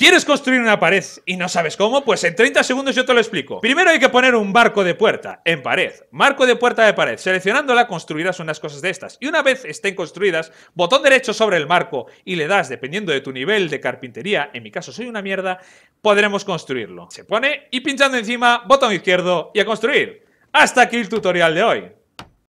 ¿Quieres construir una pared y no sabes cómo? Pues en 30 segundos yo te lo explico. Primero hay que poner un barco de puerta en pared. Marco de puerta de pared. Seleccionándola construirás unas cosas de estas. Y una vez estén construidas, botón derecho sobre el marco y le das, dependiendo de tu nivel de carpintería, en mi caso soy una mierda, podremos construirlo. Se pone y pinchando encima, botón izquierdo y a construir. Hasta aquí el tutorial de hoy.